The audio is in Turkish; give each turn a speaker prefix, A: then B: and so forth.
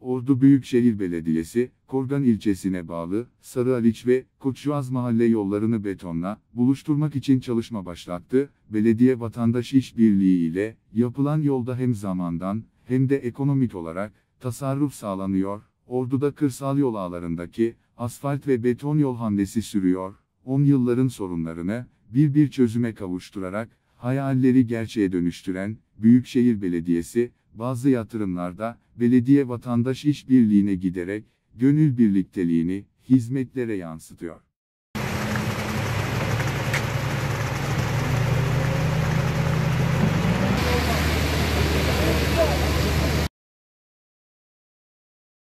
A: Ordu Büyükşehir Belediyesi, Korgan ilçesine bağlı, Sarıaliç ve Koçuaz mahalle yollarını betonla buluşturmak için çalışma başlattı. Belediye vatandaş işbirliği ile yapılan yolda hem zamandan hem de ekonomik olarak tasarruf sağlanıyor. Ordu'da kırsal yol ağlarındaki asfalt ve beton yol hamlesi sürüyor. 10 yılların sorunlarını bir bir çözüme kavuşturarak hayalleri gerçeğe dönüştüren Büyükşehir Belediyesi bazı yatırımlarda belediye vatandaş işbirliğine giderek gönül birlikteliğini hizmetlere yansıtıyor.